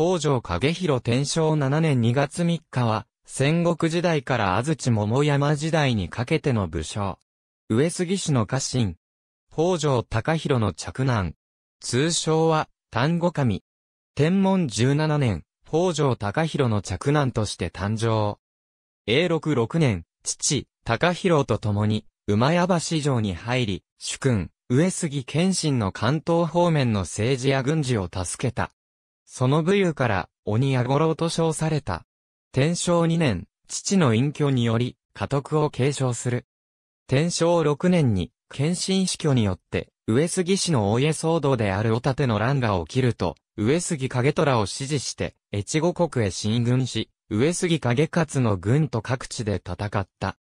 北条影広天正7年2月3日は、戦国時代から安土桃山時代にかけての武将。上杉氏の家臣。北条高弘の嫡男。通称は、丹後神。天文17年、北条高弘の嫡男として誕生。永禄6年、父、高弘と共に、馬屋橋城に入り、主君、上杉謙信の関東方面の政治や軍事を助けた。その武勇から、鬼屋五郎と称された。天正2年、父の隠居により、家督を継承する。天正6年に、謙信死去によって、上杉氏の大家騒動であるおたての乱が起きると、上杉景虎を支持して、越後国へ進軍し、上杉景勝の軍と各地で戦った。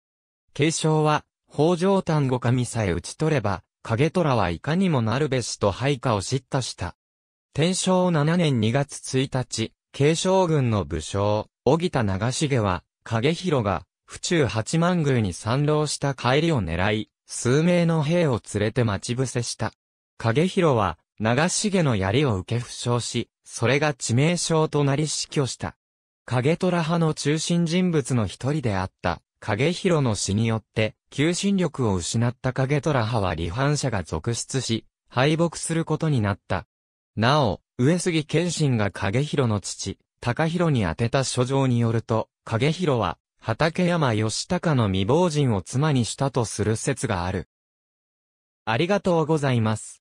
継承は、北条丹後神さえ討ち取れば、影虎はいかにもなるべしと配下を叱咤した。天正7年2月1日、慶将軍の武将、小木田長重は、影広が、府中八幡宮に参浪した帰りを狙い、数名の兵を連れて待ち伏せした。影広は、長重の槍を受け負傷し、それが致命傷となり死去した。影虎派の中心人物の一人であった、影広の死によって、求心力を失った影虎派は離反者が続出し、敗北することになった。なお、上杉謙信が影広の父、高広に宛てた書状によると、影広は、畠山義高の未亡人を妻にしたとする説がある。ありがとうございます。